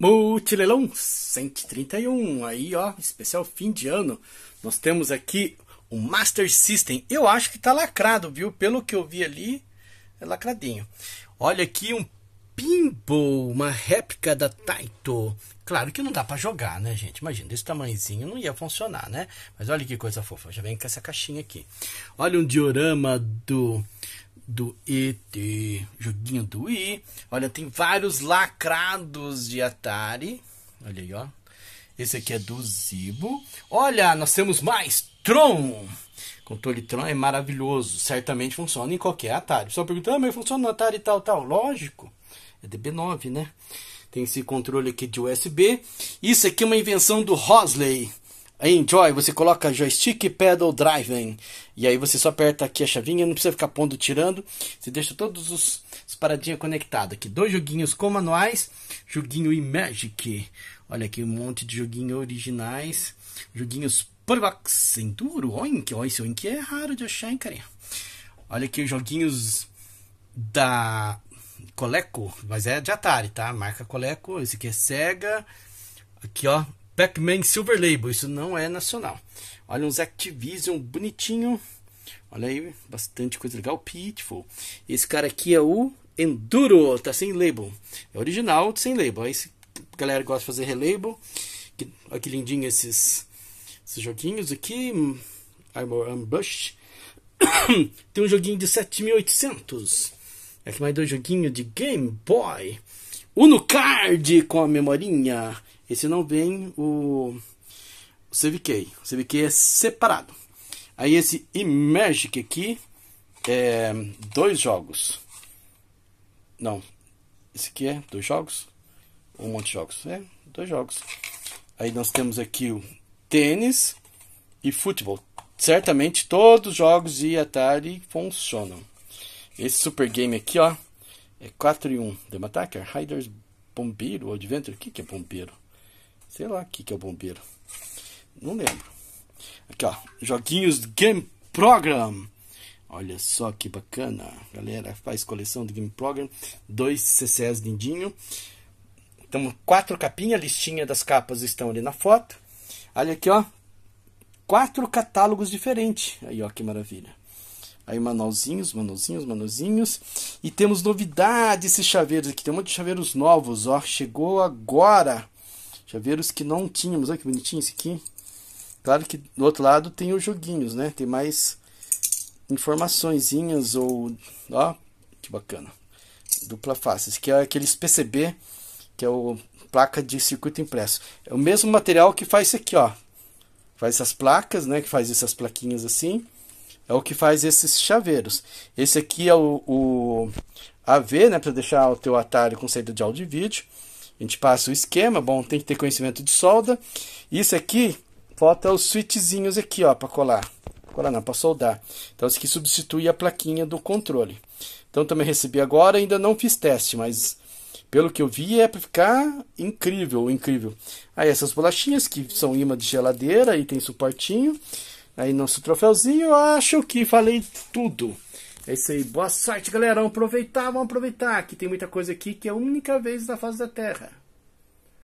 Multileilão 131, aí ó, especial fim de ano. Nós temos aqui o Master System. Eu acho que tá lacrado, viu? Pelo que eu vi ali, é lacradinho. Olha aqui um pinball, uma réplica da Taito. Claro que não dá para jogar, né, gente? Imagina, desse tamanhozinho não ia funcionar, né? Mas olha que coisa fofa, já vem com essa caixinha aqui. Olha um diorama do do ET, joguinho do Wii. Olha, tem vários lacrados de Atari. Olha aí, ó. Esse aqui é do Zibo. Olha, nós temos mais Tron. Controle Tron é maravilhoso. Certamente funciona em qualquer Atari. Só perguntando, ah, mas funciona no Atari tal, tal. Lógico. É DB9, né? Tem esse controle aqui de USB. Isso aqui é uma invenção do Rosley Enjoy, você coloca joystick, pedal, driving. E aí você só aperta aqui a chavinha, não precisa ficar pondo tirando. Você deixa todos os, os paradinhas conectados. Aqui, dois joguinhos com manuais, joguinho e Magic. Olha aqui um monte de joguinhos originais. Joguinhos Purbox, Enduro, Oink. esse Oink é raro de achar, hein, carinha. Olha aqui os joguinhos da Coleco, mas é de Atari, tá? Marca Coleco, esse aqui é Sega. Aqui, ó, Pac-Man Silver Label, isso não é nacional. Olha uns Activision bonitinho. Olha aí, bastante coisa legal. Pitiful. Esse cara aqui é o Enduro, tá sem label. É original, sem label. Aí se a galera gosta de fazer relabel. Olha que lindinho esses, esses joguinhos aqui. Armor Ambush. Tem um joguinho de 7800. É que mais dois joguinhos de Game Boy. Card com a memorinha. Esse não vem o, o CVK. O CVK é separado. Aí esse Imagic aqui é dois jogos. Não. Esse aqui é dois jogos? Um monte de jogos. É, dois jogos. Aí nós temos aqui o tênis e futebol. Certamente todos os jogos de Atari funcionam. Esse super game aqui, ó. É 4 e 1. Deu um ataque? É Raiders Bombeiro Adventure. O que, que é bombeiro? Sei lá o que, que é bombeiro. Não lembro. Aqui, ó. Joguinhos Game Program. Olha só que bacana. Galera, faz coleção de Game Program. Dois CCs lindinho. Então, quatro capinhas. listinha das capas estão ali na foto. Olha aqui, ó. Quatro catálogos diferentes. Aí, ó, que maravilha aí manualzinhos, manualzinhos, manualzinhos. E temos novidades esses chaveiros aqui. Tem um monte de chaveiros novos, ó. Chegou agora. Chaveiros que não tínhamos. Olha que bonitinho esse aqui. Claro que do outro lado tem os joguinhos, né? Tem mais informaçõezinhas ou... Ó, que bacana. Dupla face. Esse aqui é aqueles PCB, que é o placa de circuito impresso. É o mesmo material que faz isso aqui, ó. Faz essas placas, né? Que faz essas plaquinhas assim é o que faz esses chaveiros. Esse aqui é o, o AV, né, para deixar o teu atalho com saída de áudio e vídeo. A gente passa o esquema, bom, tem que ter conhecimento de solda. Isso aqui, falta os switchzinhos aqui, ó, para colar. Colar não, para soldar. Então isso aqui substitui a plaquinha do controle. Então também recebi agora, ainda não fiz teste, mas pelo que eu vi é para ficar incrível, incrível. Aí essas bolachinhas que são imã de geladeira e tem suportinho aí nosso troféuzinho. Eu acho que falei tudo. É isso aí. Boa sorte, galera. Vamos aproveitar, vamos aproveitar. Que tem muita coisa aqui que é a única vez na face da Terra.